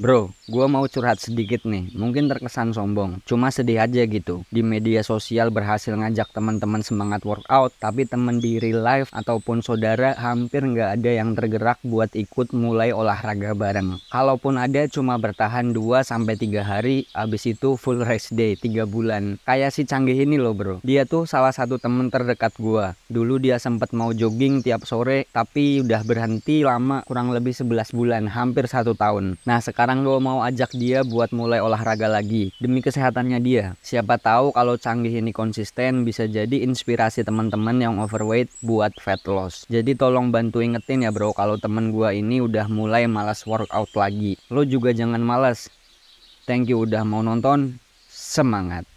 Bro, gue mau curhat sedikit nih. Mungkin terkesan sombong, cuma sedih aja gitu. Di media sosial berhasil ngajak teman-teman semangat workout, tapi temen di real life ataupun saudara hampir nggak ada yang tergerak buat ikut mulai olahraga bareng. Kalaupun ada cuma bertahan 2 sampai 3 hari, abis itu full rest day 3 bulan. Kayak si canggih ini loh, Bro. Dia tuh salah satu temen terdekat gue. Dulu dia sempat mau jogging tiap sore, tapi udah berhenti lama kurang lebih 11 bulan, hampir satu tahun. Nah, sekarang sekarang gue mau ajak dia buat mulai olahraga lagi demi kesehatannya dia. Siapa tahu kalau canggih ini konsisten bisa jadi inspirasi teman-teman yang overweight buat fat loss. Jadi tolong bantu ingetin ya bro kalau temen Gua ini udah mulai malas workout lagi. Lo juga jangan malas. Thank you udah mau nonton. Semangat.